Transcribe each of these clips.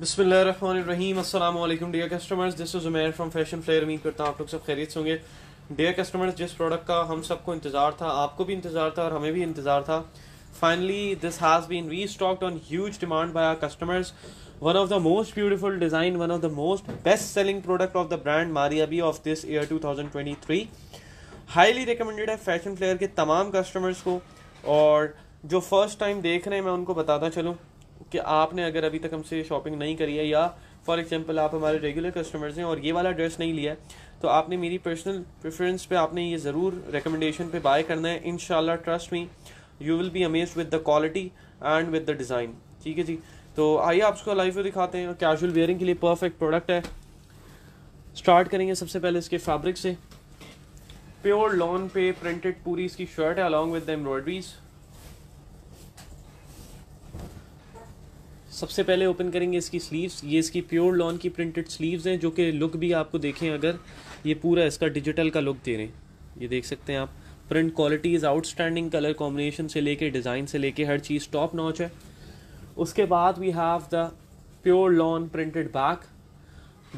बिसमीम अल्लाम dear customers this is Umer from fashion flair उम्मीद करता हूँ आप लोग सब खैरियत होंगे डियर कस्टमर्स जिस प्रोडक्ट का हम सबको इंतज़ार था आपको भी इंतज़ार था और हमें भी इंतज़ार था finally this has been restocked on huge demand by our customers one of the most beautiful design one of the most best selling product of the brand Maria B of this year two thousand twenty three highly recommended है fashion flair के तमाम customers को और जो first time देख रहे हैं मैं उनको बताता चलूँ कि आपने अगर अभी तक हमसे शॉपिंग नहीं करी है या फॉर एग्जांपल आप हमारे रेगुलर कस्टमर्स हैं और ये वाला ड्रेस नहीं लिया है तो आपने मेरी पर्सनल प्रेफरेंस पे आपने ये ज़रूर रिकमेंडेशन पे बाय करना है इन trust me you will be amaze with the quality and with the design ठीक है जी तो आइए आप उसको लाइव में दिखाते हैं और कैजुअल वेयरिंग के लिए परफेक्ट प्रोडक्ट है स्टार्ट करेंगे सबसे पहले इसके फैब्रिक से प्योर लॉन पे प्रिंटेड पूरी इसकी शर्ट है अलॉन्ग विद द एम्ब्रॉयडरीज़ सबसे पहले ओपन करेंगे इसकी स्लीव्स ये इसकी प्योर लॉन की प्रिंटेड स्लीव्स हैं जो कि लुक भी आपको देखें अगर ये पूरा इसका डिजिटल का लुक दे रहे हैं ये देख सकते हैं आप print qualities outstanding colour combination से लेके डिज़ाइन से लेके हर चीज़ टॉप नॉच है उसके बाद we have the pure lawn printed back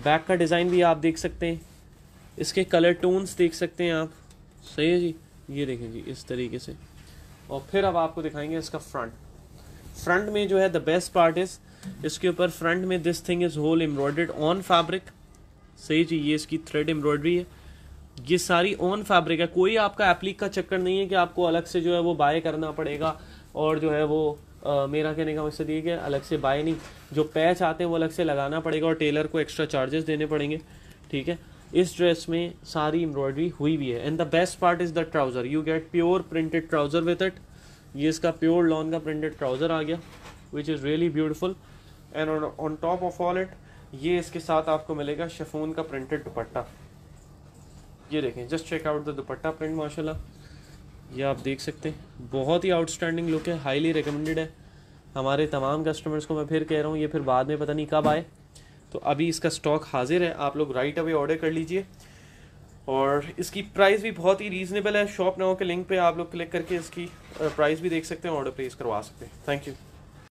back का डिज़ाइन भी आप देख सकते हैं इसके कलर टोन्स देख सकते हैं आप सही है जी ये देखें जी इस तरीके से और फिर अब आपको दिखाएंगे इसका फ्रंट फ्रंट में जो है द बेस्ट पार्ट इज इसके ऊपर फ्रंट में this thing is whole embroidered on fabric सही जी ये इसकी थ्रेड एम्ब्रॉयडरी है ये सारी ऑन फैब्रिक है कोई आपका एप्लिक का चक्कर नहीं है कि आपको अलग से जो है वो बाय करना पड़ेगा और जो है वो आ, मेरा कहने का मकसद ये कि अलग से बाय नहीं जो पैच आते हैं वो अलग से लगाना पड़ेगा और टेलर को एक्स्ट्रा चार्जेस देने पड़ेंगे ठीक है इस ड्रेस में सारी एम्ब्रॉयडरी हुई भी है and the best part is the trouser you get pure printed trouser with it ये इसका प्योर लॉन का प्रिंटेड ट्राउज़र आ गया which is really beautiful and on top of all it ये इसके साथ आपको मिलेगा शेफोन का प्रिंटेड दुपट्टा ये देखें just check out the dupatta print माशाल्लाह ये आप देख सकते हैं बहुत ही आउटस्टैंडिंग लुक है हाईली रिकमेंडेड है हमारे तमाम कस्टमर्स को मैं फिर कह रहा हूँ ये फिर बाद में पता नहीं कब आए तो अभी इसका स्टॉक हाजिर है आप लोग राइट अवे ऑर्डर कर लीजिए और इसकी प्राइस भी बहुत ही रीजनेबल है शॉप नाउ के लिंक पे आप लोग क्लिक करके इसकी प्राइस uh, भी देख सकते हैं ऑर्डर प्लेस करवा सकते हैं थैंक यू